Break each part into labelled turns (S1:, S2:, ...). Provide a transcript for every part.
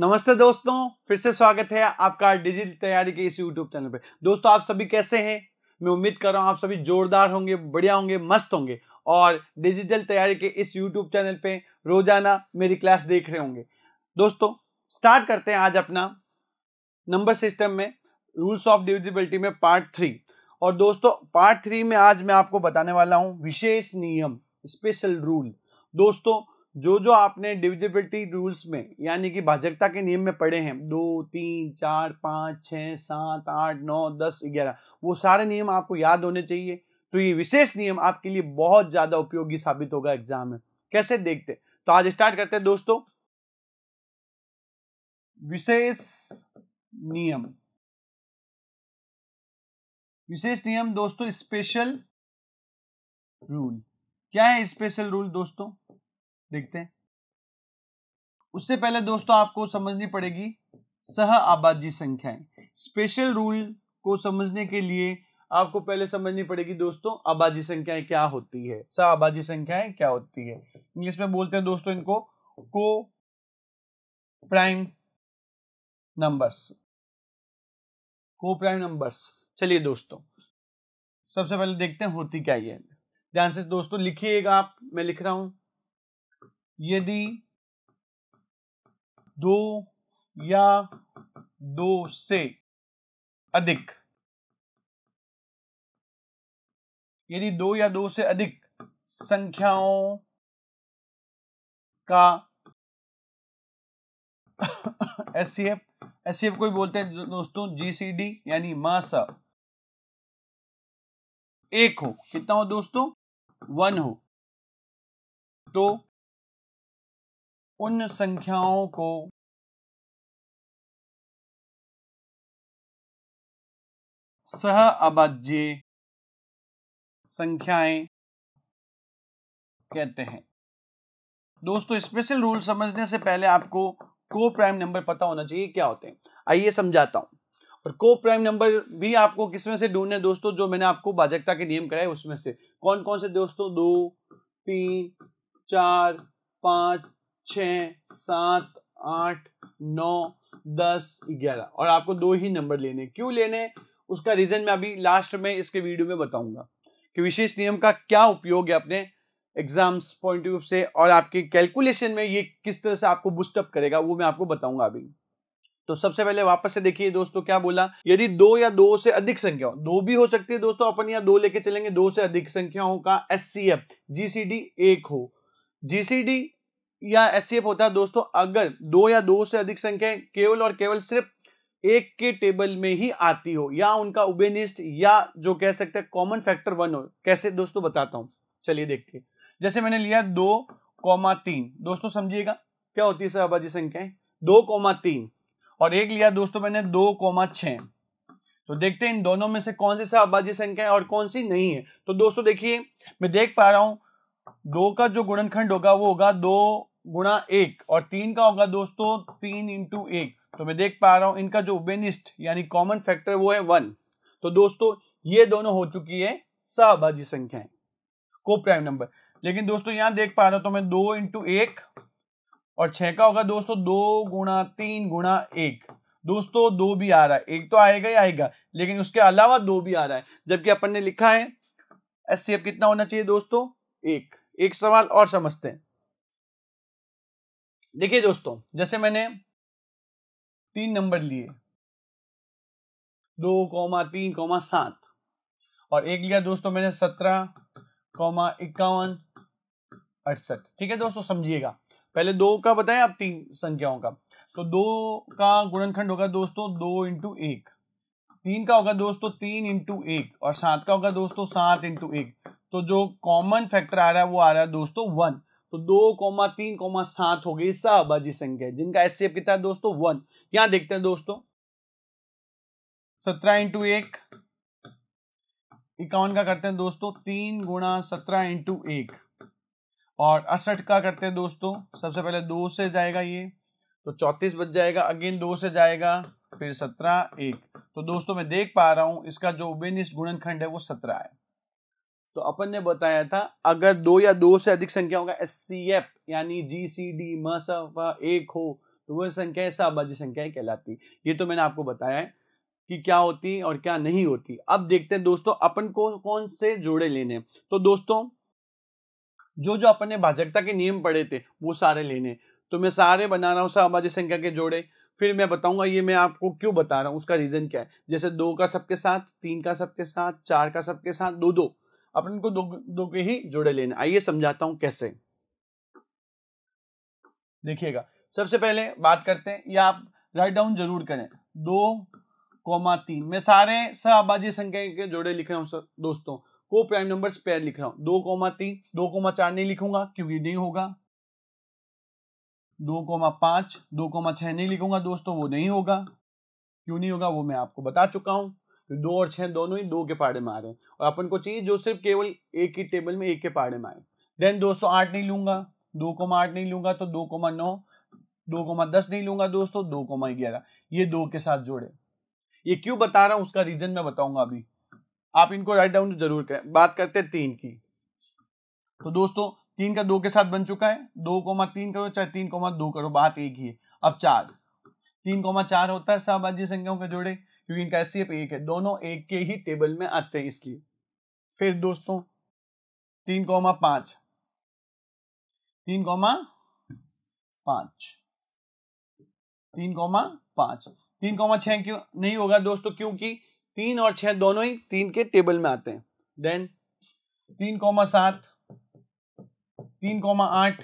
S1: नमस्ते दोस्तों फिर से स्वागत है आपका डिजिटल तैयारी के इस यूट्यूब चैनल पे दोस्तों आप सभी कैसे हैं मैं उम्मीद कर रहा हूँ आप सभी जोरदार होंगे बढ़िया होंगे मस्त होंगे और डिजिटल तैयारी के इस यूट्यूब चैनल पे रोजाना मेरी क्लास देख रहे होंगे दोस्तों स्टार्ट करते हैं आज अपना नंबर सिस्टम में रूल्स ऑफ डिविजिबिलिटी में पार्ट थ्री और दोस्तों पार्ट थ्री में आज मैं आपको बताने वाला हूँ विशेष नियम स्पेशल रूल दोस्तों जो जो आपने डिविजिबिलिटी रूल्स में यानी कि भाजकता के नियम में पढ़े हैं दो तीन चार पाँच छः सात आठ नौ दस ग्यारह वो सारे नियम आपको याद होने चाहिए तो ये विशेष नियम आपके लिए बहुत ज़्यादा उपयोगी साबित होगा एग्जाम में कैसे देखते तो
S2: आज स्टार्ट करते हैं दोस्तों विशेष नियम विशेष नियम दोस्तों स्पेशल रूल क्या है स्पेशल रूल दोस्तों देखते
S1: हैं उससे पहले दोस्तों आपको समझनी पड़ेगी सह आबादी संख्याएं स्पेशल रूल को समझने के लिए आपको पहले समझनी पड़ेगी दोस्तों आबादी संख्याएं क्या होती है सह आबादी संख्याएं क्या होती है इंग्लिश में बोलते हैं दोस्तों
S2: इनको को प्राइम नंबर्स को प्राइम नंबर्स चलिए दोस्तों सबसे पहले
S1: देखते हैं होती क्या ये ध्यान से दोस्तों लिखिएगा आप मैं लिख रहा हूं
S2: यदि दो या दो से अधिक यदि दो या दो से अधिक संख्याओं का S C F S C F को बोलते हैं दोस्तों जीसीडी यानी मास एक हो कितना हो दोस्तों वन हो तो उन संख्याओं को सह अभाज्य संख्याएं कहते हैं दोस्तों
S1: स्पेशल रूल समझने से पहले आपको को प्राइम नंबर पता होना चाहिए क्या होते हैं आइए समझाता हूं और को प्राइम नंबर भी आपको किसमें से ढूंढने दोस्तों जो मैंने आपको बाजकता के नियम कराए उसमें से कौन कौन से दोस्तों दो तीन चार पांच छ सात आठ नौ दस ग्यारह और आपको दो ही नंबर लेने क्यों लेने उसका रीजन मैं अभी लास्ट में इसके वीडियो में बताऊंगा कि विशेष नियम का क्या उपयोग है अपने एग्जाम्स पॉइंट ऑफ व्यू से और आपके कैलकुलेशन में ये किस तरह से आपको बुस्टअप करेगा वो मैं आपको बताऊंगा अभी तो सबसे पहले वापस से देखिए दोस्तों क्या बोला यदि दो या दो से अधिक संख्या दो भी हो सकती है दोस्तों अपन या दो लेके चलेंगे दो से अधिक संख्याओं का एस सी एफ जीसीडी एक हो जीसीडी या एस होता है दोस्तों अगर दो या दो से अधिक संख्या केवल और केवल सिर्फ एक के टेबल में ही आती हो या उनका उबेनिस्ट या जो कह सकते हैं कॉमन फैक्टर वन हो कैसे दोस्तों बताता हूं चलिए देखते हैं जैसे मैंने लिया दो कौमा तीन दोस्तों समझिएगा क्या होती है सहबाजी संख्याएं दो कौमा तीन और एक लिया दोस्तों मैंने दो कौमा छ तो देखते हैं इन दोनों में से कौन सी सहबाजी संख्या है और कौन सी नहीं है तो दोस्तों देखिए मैं देख पा रहा हूं दो का जो गुणनखंड होगा वो होगा दो गुणा एक और तीन का होगा दोस्तों तीन इंटू एक तो मैं देख पा रहा हूं इनका जो बेनिस्ट यानी कॉमन फैक्टर वो है वन तो दोस्तों ये दोनों हो चुकी है सहभाजी संख्याएं को प्राइम नंबर लेकिन दोस्तों यहां देख पा रहा हूं तो मैं दो इंटू एक और छह का होगा दोस्तों दो गुणा तीन गुणा एक दोस्तों दो भी आ रहा है एक तो आएगा ही आएगा लेकिन उसके अलावा दो भी आ रहा है जबकि अपन ने लिखा है एस कितना होना चाहिए दोस्तों एक एक सवाल और समझते हैं
S2: देखिए दोस्तों जैसे मैंने तीन नंबर लिए दो कौमा तीन कौमा सात और एक लिया दोस्तों मैंने
S1: सत्रह कौमा इक्यावन अड़सठ ठीक है दोस्तों समझिएगा पहले दो का बताएं आप तीन संख्याओं का तो दो का गुणनखंड होगा दोस्तों दो इंटू एक तीन का होगा दोस्तों तीन इंटू एक और सात का होगा दोस्तों सात इंटू एक तो जो कॉमन फैक्टर आ रहा है वो आ रहा है दोस्तों वन तो दो कोमा तीन कोमा सात हो गई सहबाजी संख्या जिनका एस कितना है दोस्तों वन यहां देखते हैं दोस्तों सत्रह इंटू एक इक्यावन का करते हैं दोस्तों तीन गुणा सत्रह इंटू एक और अड़सठ का करते हैं दोस्तों सबसे पहले दो से जाएगा ये तो चौतीस बच जाएगा अगेन दो से जाएगा फिर सत्रह एक तो दोस्तों मैं देख पा रहा हूं इसका जो उबेनिस्ट गुणनखंड है वो सत्रह है तो अपन ने बताया था अगर दो या दो से अधिक संख्याओं का एस सी एफ यानी जी सी डी मसफा एक हो तो वह संख्या सहबाजी संख्याएं कहलाती ये तो मैंने आपको बताया है कि क्या होती और क्या नहीं होती अब देखते हैं दोस्तों अपन को कौन से जोड़े लेने तो दोस्तों जो जो अपन ने भाजकता के नियम पढ़े थे वो सारे लेने तो मैं सारे बना रहा हूँ सहबाजी संख्या के जोड़े फिर मैं बताऊंगा ये मैं आपको क्यों बता रहा हूँ उसका रीजन क्या है जैसे दो का सबके साथ तीन का सबके साथ चार का सबके साथ दो दो अपन को दो दो के ही जोड़े लेने आइए समझाता हूं कैसे देखिएगा सबसे पहले बात करते हैं या आप राइट डाउन जरूर करें दो कौमा तीन मैं सारे सब आबाजी संख्या के जोड़े लिख रहा सर दोस्तों को प्राइम नंबर पेयर लिख रहा हूं दो कौमा तीन दो कोमा चार नहीं लिखूंगा क्योंकि नहीं होगा दो कोमा पांच दो कोमा छह नहीं लिखूंगा दोस्तों वो नहीं होगा क्यों नहीं होगा वो मैं आपको बता चुका हूं तो दो और छह दोनों ही दो के पहाड़े में आ रहे हैं और अपन को चाहिए जो सिर्फ केवल एक ही टेबल में एक के पहाड़े में आए देन दोस्तों आठ नहीं लूंगा दो को आठ नहीं लूंगा तो दो को नौ दो को दस नहीं लूंगा दोस्तों दो को ग्यारह ये दो के साथ जोड़े ये क्यों बता रहा हूं उसका रीजन मैं बताऊंगा अभी आप इनको राइट डाउन जरूर करें बात करते हैं तीन की तो दोस्तों तीन का दो के साथ बन चुका है दो कोमा तीन करो चाहे तीन कोमा दो करो बात एक ही है अब चार तीन कोमा चार होता है सब संख्याओं के जोड़े क्योंकि इनका एस एक है दोनों एक के ही टेबल में आते हैं इसलिए फिर
S2: दोस्तों तीन कोमा पांच तीन कौमा पांच तीन कोमा पांच तीन कोमा छह
S1: क्यों नहीं होगा दोस्तों क्योंकि तीन और छह दोनों ही तीन के टेबल में आते हैं देन तीन कौमा सात तीन कोमा आठ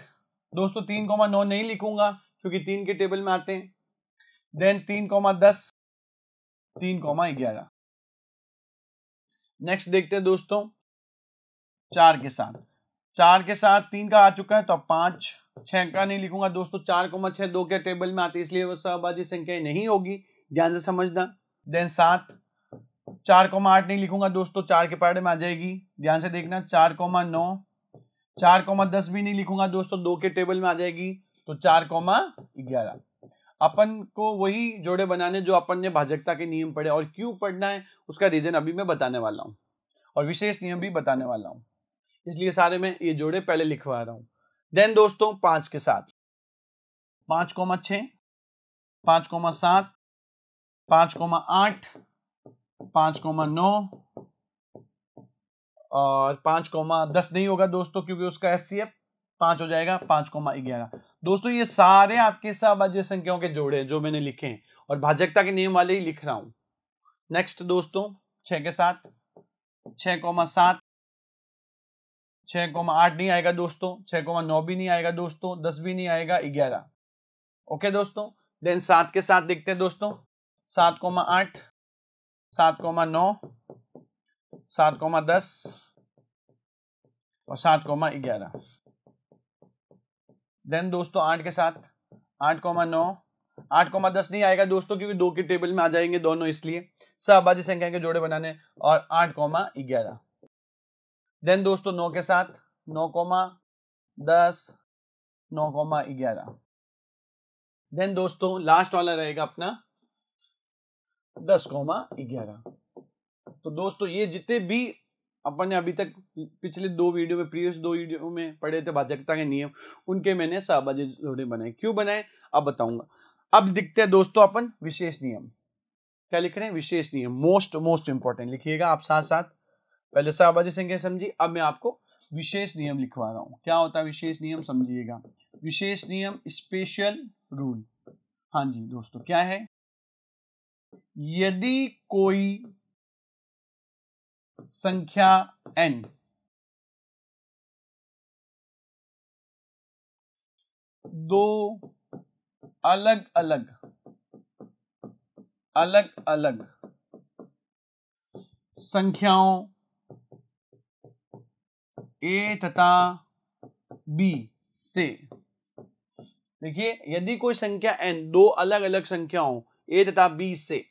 S1: दोस्तों तीन कोमा नौ नहीं लिखूंगा क्योंकि तीन के टेबल में आते हैं देन तीन कॉमा दस
S2: तीन कॉमा ग्यारह नेक्स्ट देखते हैं दोस्तों चार के साथ चार के साथ तीन का आ चुका है तो पांच छह का
S1: नहीं लिखूंगा दोस्तों चार को छह दो के टेबल में आती है इसलिए वो सहबाजी संख्या नहीं होगी ध्यान से समझना देन सात चार कोमा आठ नहीं लिखूंगा दोस्तों चार के पैड में आ जाएगी ध्यान से देखना चार कोमा नौ चार कोमा दस भी नहीं लिखूंगा दोस्तों दो के टेबल में आ जाएगी तो चार कोमा ग्यारह अपन को वही जोड़े बनाने जो अपन ने भाजकता के नियम पढ़े और क्यों पढ़ना है उसका रीजन अभी मैं बताने वाला हूँ और विशेष नियम भी बताने वाला हूँ इसलिए सारे में ये जोड़े पहले लिखवा रहा हूँ देन दोस्तों पांच के साथ
S2: पांच कोमा छ पांच कोमा सात पांच कोमा आठ पांच कोमा नौ
S1: और पांच कोमा दस नहीं होगा दोस्तों क्योंकि उसका एस सी एफ पांच हो जाएगा पांच कोमा ग्यारह दोस्तों ये सारे आपके सब अजय संख्याओं के जोड़े हैं जो मैंने लिखे हैं और भाजकता के नियम वाले ही लिख रहा हूं नेक्स्ट दोस्तों छ के साथ छ कोमा सात छ कोमा आठ नहीं आएगा दोस्तों छह कोमा नौ भी नहीं आएगा दोस्तों दस भी नहीं आएगा ग्यारह ओके दोस्तों देन सात के साथ देखते हैं दोस्तों सात कोमा आठ सात कोमा नौ सात कोमा दस और सात कोमा ग्यारह देन दोस्तों आठ के साथ आठ कोमा नौ आठ कोमा दस नहीं आएगा दोस्तों क्योंकि दो के टेबल में आ जाएंगे दोनों इसलिए सब संख्या के जोड़े बनाने और आठ कोमा ग्यारह
S2: देन दोस्तों नौ के साथ नौ कोमा दस नौ कोमा ग्यारह देन दोस्तों लास्ट वाला रहेगा अपना
S1: दस कोमा ग्यारह तो दोस्तों ये जितने भी अपन ने अभी तक पिछले दो वीडियो में प्रीवियस दो वीडियो में पढ़े थे भाजकता के नियम उनके मैंने शाहबाजी जोड़े बनाए क्यों बनाए अब बताऊंगा अब दिखते हैं दोस्तों अपन विशेष नियम क्या लिख रहे हैं विशेष नियम मोस्ट मोस्ट इंपॉर्टेंट लिखिएगा आप साथ साथ पहले शाहबाजी संख्या समझी अब मैं आपको विशेष नियम लिखवा रहा हूँ क्या होता है विशेष नियम समझिएगा विशेष
S2: नियम स्पेशल रूल हाँ जी दोस्तों क्या है यदि कोई संख्या एन दो अलग अलग अलग अलग संख्याओं ए तथा बी से
S1: देखिए यदि कोई संख्या एन दो अलग अलग संख्याओं ए तथा बी से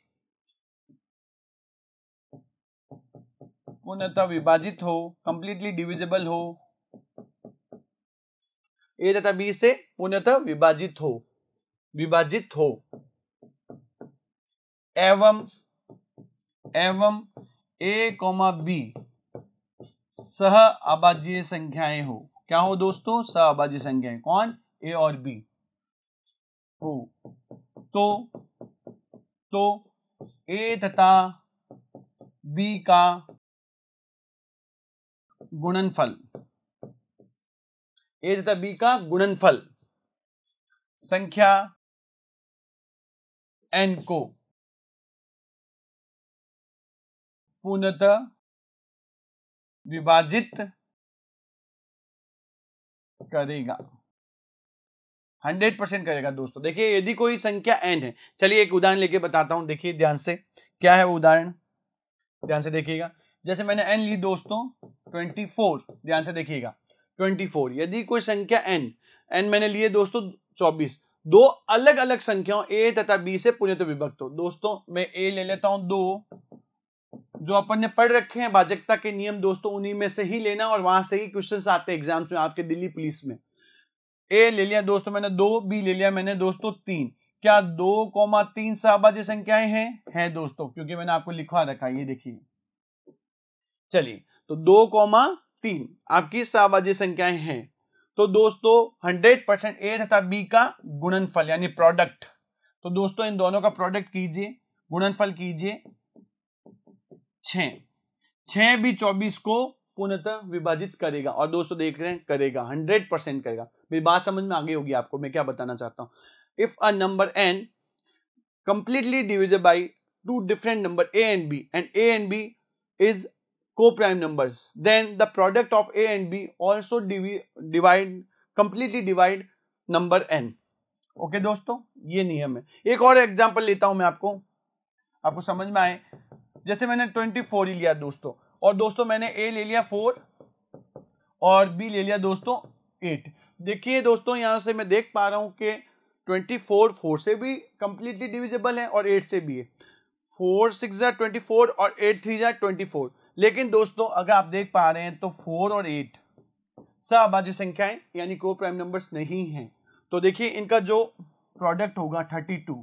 S2: पूर्णतः विभाजित हो कंप्लीटली डिविजिबल हो ए तथा बी से
S1: पूर्णतः विभाजित हो विभाजित हो एवं एवं ए कॉमा बी सह अभाज्य संख्याएं हो क्या हो दोस्तों सह अभाज्य संख्याएं कौन ए और
S2: बी हो तो तो ए तथा बी का गुणनफल ए तथा बी का गुणनफल संख्या एन को पूर्णतः विभाजित करेगा हंड्रेड परसेंट करेगा दोस्तों देखिए यदि कोई संख्या एन है चलिए एक उदाहरण लेके बताता हूं देखिए ध्यान
S1: से क्या है वो उदाहरण ध्यान से देखिएगा जैसे मैंने एन ली दोस्तों ट्वेंटी फोर ध्यान से देखिएगा ट्वेंटी फोर यदि कोई संख्या एन एन मैंने लिए दोस्तों चौबीस दो अलग अलग संख्याओं ए तथा बी से पुण्य तो विभक्त हो दोस्तों मैं ए ले लेता हूं दो जो अपन ने पढ़ रखे हैं भाजकता के नियम दोस्तों उन्हीं में से ही लेना और वहां से ही क्वेश्चन आते हैं एग्जाम्स में आपके दिल्ली पुलिस में ए ले लिया दोस्तों मैंने दो बी ले लिया मैंने दोस्तों तीन क्या दो कोमा तीन सहबाजी संख्याएं हैं हैं दोस्तों क्योंकि मैंने आपको लिखवा रखा है ये देखिए चलिए तो दो कौमा तीन आपकी सावाजी संख्याएं हैं तो दोस्तों हंड्रेड परसेंट ए तथा बी का गुणनफल यानी प्रोडक्ट तो दोस्तों इन दोनों का प्रोडक्ट कीजिए गुणनफल कीजिए छ छ भी चौबीस को पूर्णतः विभाजित करेगा और दोस्तों देख रहे हैं करेगा हंड्रेड परसेंट करेगा मेरी बात समझ में आ गई होगी आपको मैं क्या बताना चाहता हूं if a number N completely डिविजेड by two different number A and B and A and B is co-prime numbers then the product of a and b also div divide completely divide number n okay okay, दोस्तों ये नियम है एक और example लेता हूं मैं आपको आपको समझ में आए जैसे मैंने 24 ही लिया दोस्तों और दोस्तों मैंने ए ले लिया फोर और बी ले लिया दोस्तों एट देखिए दोस्तों यहाँ से मैं देख पा रहा हूँ कि ट्वेंटी फोर फोर से भी कंप्लीटली डिविजिबल है और एट से भी है फोर सिक्स जार ट्वेंटी फोर और एट थ्री जार ट्वेंटी फोर लेकिन दोस्तों अगर आप देख पा रहे हैं तो फोर और एट सबाज्य संख्याएं यानी को प्राइम नंबर्स नहीं हैं तो देखिए इनका जो प्रोडक्ट होगा थर्टी टू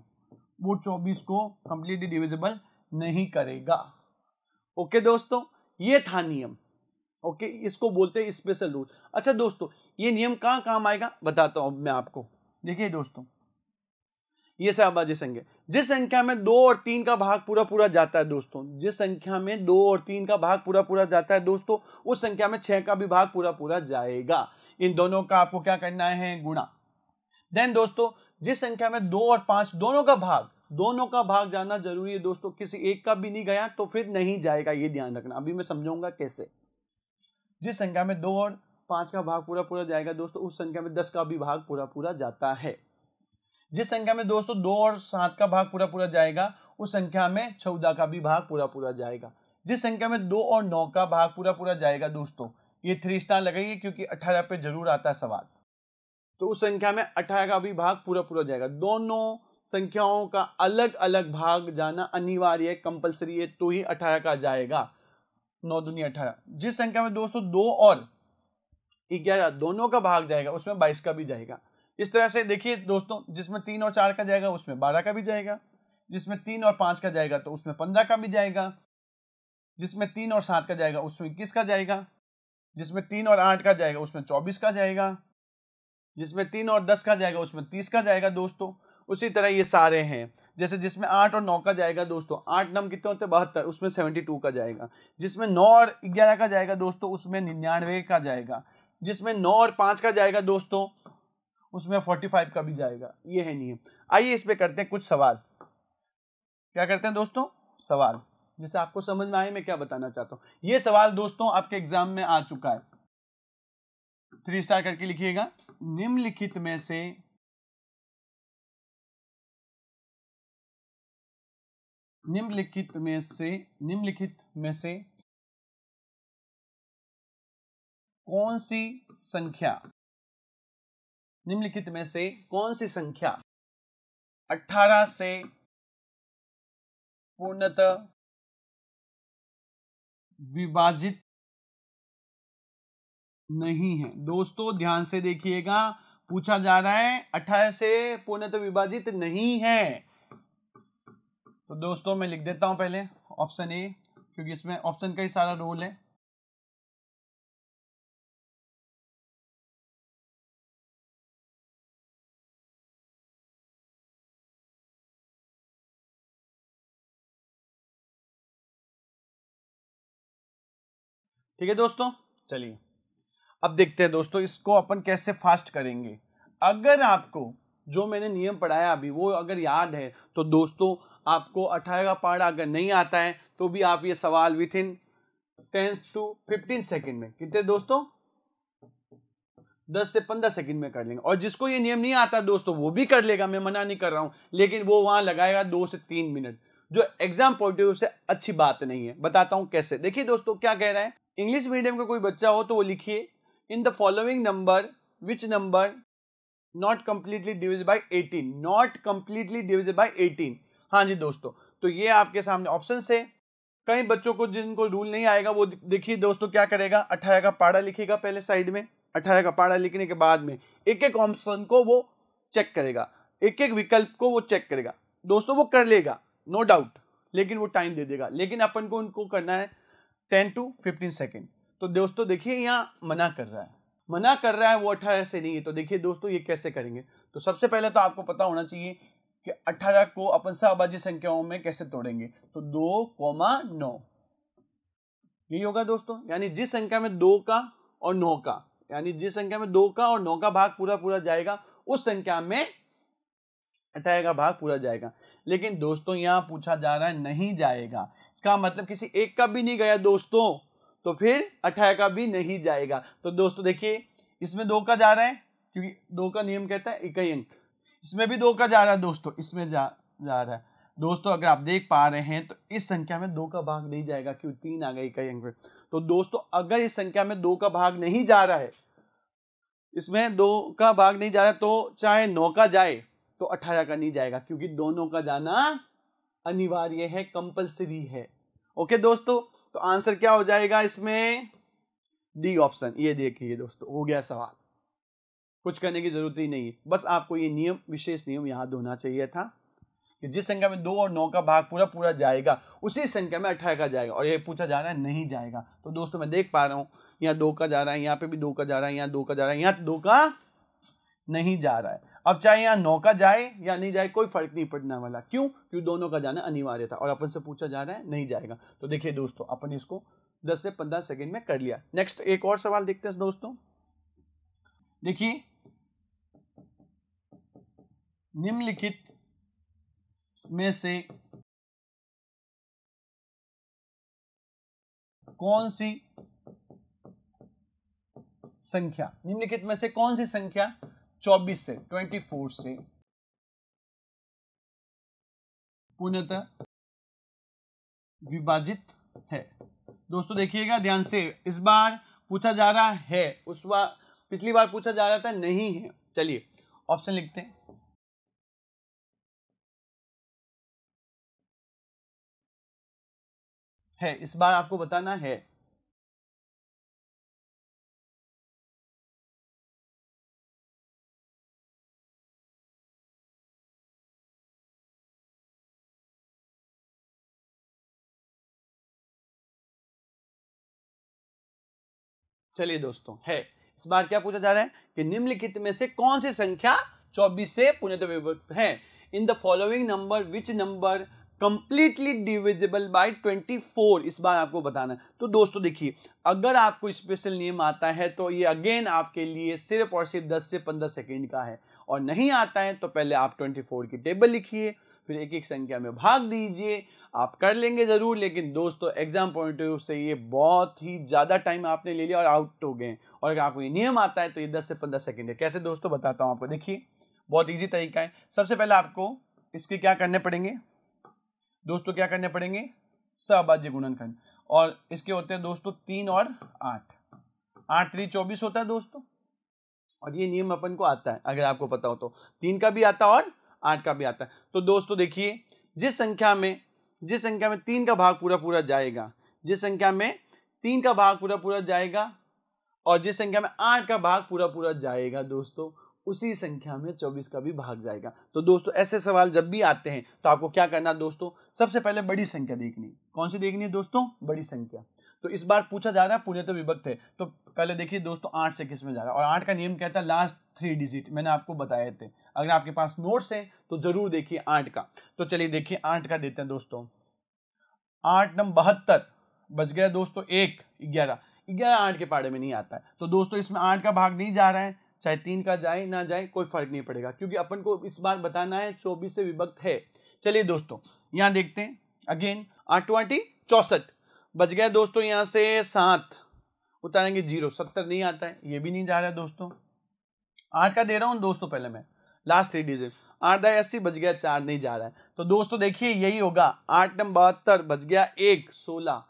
S1: वो चौबीस को कंप्लीटली डिविजिबल नहीं करेगा ओके दोस्तों ये था नियम ओके इसको बोलते हैं स्पेशल रूल अच्छा दोस्तों ये नियम कहाँ काम आएगा बताता हूँ मैं आपको देखिए दोस्तों ये सहबाजी संख्या जिस संख्या में दो और तीन का भाग पूरा पूरा जाता है दोस्तों जिस संख्या में दो और तीन का भाग पूरा पूरा जाता है दोस्तों उस संख्या में छह का भी भाग पूरा पूरा जाएगा इन दोनों का आपको क्या करना है गुणा देन दोस्तों जिस संख्या में दो और पांच दोनों का भाग दोनों का भाग जाना जरूरी है दोस्तों किसी एक का भी नहीं गया तो फिर नहीं जाएगा ये ध्यान रखना अभी मैं समझाऊंगा कैसे जिस संख्या में दो और पांच का भाग पूरा पूरा जाएगा दोस्तों उस संख्या में दस का भी भाग पूरा पूरा जाता है जिस संख्या में दोस्तों दो और सात का भाग पूरा पूरा जाएगा उस संख्या में चौदह का भी भाग पूरा पूरा जाएगा जिस संख्या में दो और नौ का भाग पूरा पूरा जाएगा दोस्तों ये थ्री स्टार लगाइए क्योंकि अठारह पे जरूर आता है सवाल तो उस संख्या में अठारह का भी भाग पूरा पूरा जाएगा दोनों संख्याओं का अलग अलग भाग जाना अनिवार्य है कंपलसरी है तो ही अठारह का जाएगा नौ दुनिया अठारह जिस संख्या में दोस्तों दो और ग्यारह दोनों का भाग जाएगा उसमें बाईस का भी जाएगा इस तरह से देखिए दोस्तों जिसमें तीन और चार का जाएगा उसमें बारह का भी जाएगा जिसमें तीन और पांच का जाएगा तो उसमें पंद्रह का भी जाएगा जिसमें तीन और सात का जाएगा उसमें इक्कीस का जाएगा जिसमें तीन और आठ का जाएगा उसमें चौबीस का जाएगा जिसमें तीन और दस का जाएगा उसमें तीस का जाएगा दोस्तों उसी तरह ये सारे हैं जैसे जिसमें आठ और नौ का जाएगा दोस्तों आठ नम कितने होते हैं बहत्तर उसमें सेवेंटी टू का जाएगा जिसमें नौ और ग्यारह का जाएगा दोस्तों उसमें निन्यानवे का जाएगा जिसमें नौ और पाँच का जाएगा दोस्तों उसमें 45 का भी जाएगा ये है नियम आइए इस पे करते हैं कुछ सवाल क्या करते हैं दोस्तों सवाल जैसे आपको समझ में आए मैं क्या बताना चाहता हूँ ये सवाल दोस्तों आपके एग्जाम में आ
S2: चुका है थ्री स्टार करके लिखिएगा निम्नलिखित में से निम्नलिखित में से निम्नलिखित में से कौन सी संख्या निम्नलिखित में से कौन सी संख्या 18 से पूर्णतः विभाजित नहीं है दोस्तों ध्यान से देखिएगा पूछा जा रहा है
S1: 18 से पूर्णतः विभाजित नहीं है तो दोस्तों मैं
S2: लिख देता हूं पहले ऑप्शन ए क्योंकि इसमें ऑप्शन का ही सारा रोल है ठीक है दोस्तों चलिए अब देखते हैं दोस्तों इसको अपन कैसे फास्ट करेंगे अगर आपको
S1: जो मैंने नियम पढ़ाया अभी वो अगर याद है तो दोस्तों आपको अठारह का पारा अगर नहीं आता है तो भी आप ये सवाल within ten to fifteen second में कितने दोस्तों दस से पंद्रह सेकंड में कर लेंगे और जिसको ये नियम नहीं आता दोस्तों वो भी कर लेगा मैं मना नहीं कर रहा हूं लेकिन वो वहां लगाएगा दो से तीन मिनट जो एग्जाम पॉइंट से अच्छी बात नहीं है बताता हूं कैसे देखिए दोस्तों क्या कह रहा है इंग्लिश मीडियम का कोई बच्चा हो तो वो लिखिए in the following number which number not completely divisible by eighteen not completely divisible by eighteen हाँ जी दोस्तों तो ये आपके सामने ऑप्शन है कई बच्चों को जिनको रूल नहीं आएगा वो देखिए दोस्तों क्या करेगा अठारह का पाड़ा लिखेगा पहले साइड में अठारह का पाड़ा लिखने के बाद में एक एक ऑप्शन को वो चेक करेगा एक एक विकल्प को वो चेक करेगा दोस्तों वो कर लेगा नो no डाउट लेकिन वो टाइम दे देगा लेकिन अपन को उनको करना है टेन टू फिफ्टीन सेकेंड तो दोस्तों देखिए यहाँ मना कर रहा है मना कर रहा है वो अठारह से नहीं है तो देखिए दोस्तों ये कैसे करेंगे तो सबसे पहले तो आपको पता होना चाहिए कि अठारह को अपन सहबाजी संख्याओं में कैसे तोड़ेंगे तो दो कोमा नौ यही होगा दोस्तों यानी जिस संख्या में दो का और नौ का यानी जिस संख्या में दो का और नौ का भाग पूरा पूरा जाएगा उस संख्या में अठारह का भाग पूरा जाएगा लेकिन दोस्तों यहाँ पूछा जा रहा है नहीं जाएगा इसका मतलब किसी एक का भी नहीं गया दोस्तों तो फिर अठारह का भी नहीं जाएगा तो दोस्तों देखिए इसमें दो का जा रहा है क्योंकि दो का नियम कहता है इकाई अंक इसमें भी दो का जा रहा है दोस्तों इसमें जा जा रहा है दोस्तों अगर आप देख पा रहे हैं तो इस संख्या में दो का भाग नहीं जाएगा क्यों तीन आ गए इकाई अंक में तो दोस्तों अगर इस संख्या में दो का भाग नहीं जा रहा है इसमें दो का भाग नहीं जा रहा तो चाहे नौ का जाए तो अठारह का नहीं जाएगा क्योंकि दोनों का जाना अनिवार्य है कंपल्सरी है ओके दोस्तों तो आंसर क्या हो जाएगा इसमें डी ऑप्शन ये देखिए दोस्तों हो गया सवाल कुछ करने की जरूरत ही नहीं है बस आपको ये नियम विशेष नियम याद होना चाहिए था कि जिस संख्या में दो और नौ का भाग पूरा पूरा जाएगा उसी संख्या में अठारह का जाएगा और ये पूछा जा रहा है नहीं जाएगा तो दोस्तों मैं देख पा रहा हूं यहाँ दो का जा रहा है यहाँ पे भी दो का जा रहा है यहाँ दो का जा रहा है यहाँ दो का नहीं जा रहा है अब चाहे यहाँ नौका जाए या नहीं जाए कोई फर्क नहीं पड़ने वाला क्यों क्यों दोनों का जाना अनिवार्य था और अपन से पूछा जा रहा है नहीं जाएगा तो देखिए दोस्तों अपन इसको 10 से 15 सेकंड में कर लिया नेक्स्ट एक और सवाल देखते हैं दोस्तों देखिए
S2: निम्नलिखित में से कौन सी संख्या निम्नलिखित में से कौन सी संख्या चौबीस से ट्वेंटी फोर से पूर्णतः विभाजित है दोस्तों देखिएगा ध्यान से इस बार पूछा जा रहा है उस बार पिछली बार पूछा जा रहा था नहीं है चलिए ऑप्शन लिखते हैं है इस बार आपको बताना है चलिए दोस्तों है इस बार क्या पूछा जा रहा है कि निम्नलिखित में से कौन सी संख्या
S1: 24 से पुनः विभक्त है in the following number which number completely divisible by 24 इस बार आपको बताना है तो दोस्तों देखिए अगर आपको स्पेशल नियम आता है तो ये अगेन आपके लिए सिर्फ और सिर्फ 10 से 15 सेकेंड का है और नहीं आता है तो पहले आप 24 की टेबल लिखिए फिर एक एक संख्या में भाग दीजिए आप कर लेंगे ज़रूर लेकिन दोस्तों एग्जाम पॉइंट ऑफ व्यू से ये बहुत ही ज़्यादा टाइम आपने ले लिया और आउट हो गए और अगर आपको ये नियम आता है तो ये दस से पंद्रह सेकेंड है कैसे दोस्तों बताता हूँ आपको देखिए बहुत ईजी तरीका है सबसे पहले आपको इसके क्या करने पड़ेंगे दोस्तों क्या करने पड़ेंगे सहबाज्य गुणनखंड और इसके होते हैं दोस्तों तीन और आठ आठ त्री चौबीस होता है दोस्तों और ये नियम अपन को आता है अगर आपको पता हो तो तीन का भी आता है और आठ का भी आता है तो दोस्तों देखिए जिस संख्या में जिस संख्या में तीन का भाग पूरा पूरा जाएगा जिस संख्या में तीन का भाग पूरा पूरा जाएगा और जिस संख्या में आठ का भाग पूरा पूरा जाएगा दोस्तों उसी संख्या में चौबीस का भी भाग जाएगा तो दोस्तों ऐसे सवाल जब भी आते हैं तो आपको क्या करना दोस्तों सबसे पहले बड़ी संख्या देखनी कौन सी देखनी है दोस्तों बड़ी संख्या तो इस बार पूछा जा रहा है पुण्यत्व तो विभक्त है तो पहले देखिए दोस्तों आठ से किस में जा रहा है और आठ का नियम कहता है लास्ट थ्री डिजिट मैंने आपको बताए थे अगर आपके पास नोट्स हैं तो जरूर देखिए आठ का तो चलिए देखिए आठ का देते हैं दोस्तों आठ नंबर बहत्तर बच गया दोस्तों एक ग्यारह ग्यारह आठ के पाड़े में नहीं आता है तो दोस्तों इसमें आठ का भाग नहीं जा रहा है चाहे तीन का जाए ना जाए कोई फर्क नहीं पड़ेगा क्योंकि अपन को इस बार बताना है चौबीस से विभक्त है चलिए दोस्तों यहाँ देखते हैं अगेन आठवाटी चौसठ बच गया दोस्तों यहाँ से सात उतारेंगे जीरो सत्तर नहीं आता है ये भी नहीं जा रहा है दोस्तों आठ का दे रहा हूँ दोस्तों पहले मैं लास्ट थ्री डिजिट आठ दाए अस्सी बच गया चार नहीं जा रहा है तो दोस्तों देखिए यही होगा आठ नंबर बहत्तर बच गया एक सोलह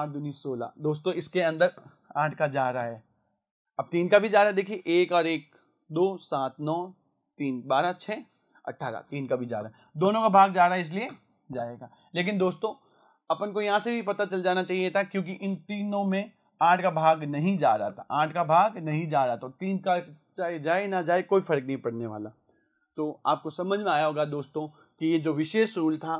S1: आठ दूनी सोलह दोस्तों इसके अंदर आठ का जा रहा है अब तीन का भी जा रहा है देखिए एक और एक दो सात नौ तीन बारह छः अट्ठारह तीन का भी जा रहा है दोनों का भाग जा रहा है इसलिए जाएगा लेकिन दोस्तों अपन को यहाँ से भी पता चल जाना चाहिए था क्योंकि इन तीनों में आठ का भाग नहीं जा रहा था आठ का भाग नहीं जा रहा था तीन का चाहे जाए ना जाए कोई फर्क नहीं पड़ने वाला तो आपको समझ में आया होगा दोस्तों कि ये जो विशेष रूल था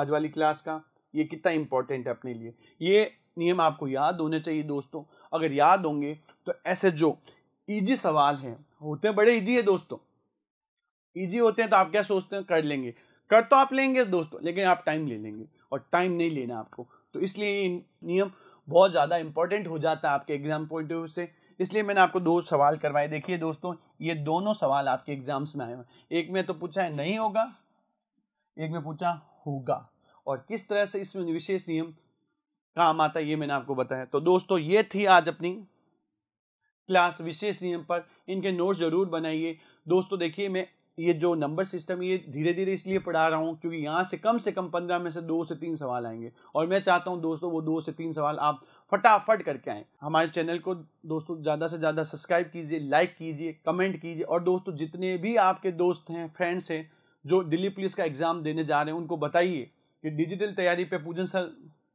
S1: आज वाली क्लास का ये कितना इम्पोर्टेंट है अपने लिए ये नियम आपको याद होने चाहिए दोस्तों अगर याद होंगे तो ऐसे जो इजी सवाल हैं होते हैं बड़े इजी है दोस्तों इजी होते हैं तो आप क्या सोचते हैं कर लेंगे कर तो आप लेंगे दोस्तों लेकिन आप टाइम ले लेंगे और टाइम नहीं लेना आपको तो इसलिए नियम बहुत ज़्यादा इंपॉर्टेंट हो जाता है आपके एग्जाम पॉइंट ऑफ व्यू से इसलिए मैंने आपको दो सवाल करवाए देखिए दोस्तों ये दोनों सवाल आपके एग्जाम्स में आए हुए एक में तो पूछा है नहीं होगा एक में पूछा होगा और किस तरह से इसमें विशेष नियम काम आता है ये मैंने आपको बताया तो दोस्तों ये थी आज अपनी क्लास विशेष नियम पर इनके नोट्स जरूर बनाइए दोस्तों देखिए मैं ये जो नंबर सिस्टम ये धीरे धीरे इसलिए पढ़ा रहा हूँ क्योंकि यहाँ से कम से कम पंद्रह में से दो से तीन सवाल आएंगे और मैं चाहता हूँ दोस्तों वो दो से तीन सवाल आप फटाफट करके आएँ हमारे चैनल को दोस्तों ज़्यादा से ज़्यादा सब्सक्राइब कीजिए लाइक कीजिए कमेंट कीजिए और दोस्तों जितने भी आपके दोस्त हैं फ्रेंड्स हैं जो दिल्ली पुलिस का एग्ज़ाम देने जा रहे हैं उनको बताइए कि डिजिटल तैयारी पर पूजन सर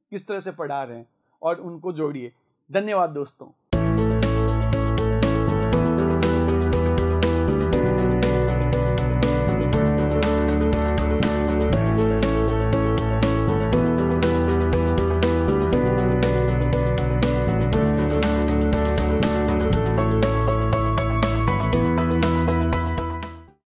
S1: किस तरह से पढ़ा रहे हैं और उनको जोड़िए धन्यवाद दोस्तों